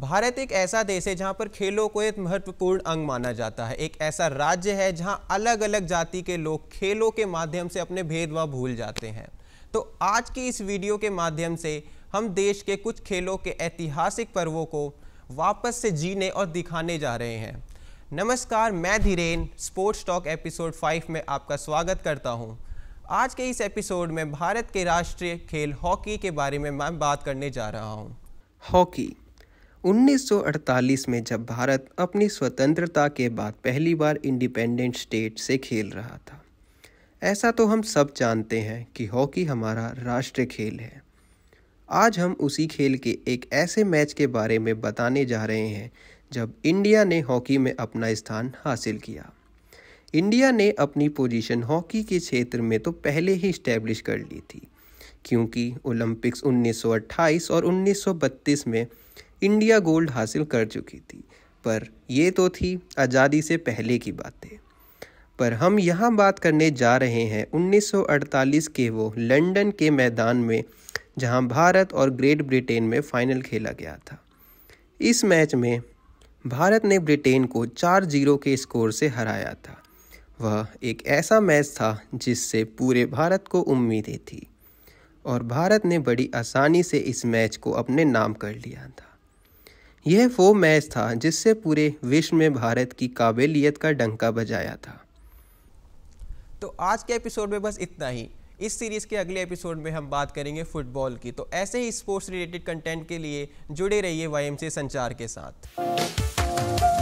भारत एक ऐसा देश है जहाँ पर खेलों को एक महत्वपूर्ण अंग माना जाता है एक ऐसा राज्य है जहाँ अलग अलग जाति के लोग खेलों के माध्यम से अपने भेदभाव भूल जाते हैं तो आज की इस वीडियो के माध्यम से हम देश के कुछ खेलों के ऐतिहासिक पर्वों को वापस से जीने और दिखाने जा रहे हैं नमस्कार मैं Dhiren sports talk episode five में आपका स्वागत करता हूँ आज के इस एपिसोड में भारत के राष्ट्रीय खेल हॉकी के बारे में मैं बात करने जा रहा हूँ हॉकी 1948 में जब भारत अपनी स्वतंत्रता के बाद पहली बार इंडिपेंडेंट स्टेट से खेल रहा था ऐसा तो हम सब जानते हैं कि हॉकी हमारा राष्ट्र खेल है आज हम उसी खेल के एक ऐसे मैच के बारे में बताने जा रहे हैं जब इंडिया ने हॉकी में अपना स्थान हासिल किया इंडिया ने अपनी पोजीशन हॉकी के क्षेत्र में तो पहले ही इस्टेब्लिश कर ली थी क्योंकि ओलंपिक्स 1928 और 1932 में इंडिया गोल्ड हासिल कर चुकी थी पर ये तो थी आज़ादी से पहले की बातें पर हम यहाँ बात करने जा रहे हैं 1948 के वो लंदन के मैदान में जहाँ भारत और ग्रेट ब्रिटेन में फाइनल खेला गया था इस मैच में भारत ने ब्रिटेन को चार जीरो के स्कोर से हराया था वह एक ऐसा मैच था जिससे पूरे भारत को उम्मीदें थी और भारत ने बड़ी आसानी से इस मैच को अपने नाम कर लिया था यह वो मैच था जिससे पूरे विश्व में भारत की काबिलियत का डंका बजाया था तो आज के एपिसोड में बस इतना ही इस सीरीज़ के अगले एपिसोड में हम बात करेंगे फुटबॉल की तो ऐसे ही स्पोर्ट्स रिलेटेड कंटेंट के लिए जुड़े रहिए वाई संचार के साथ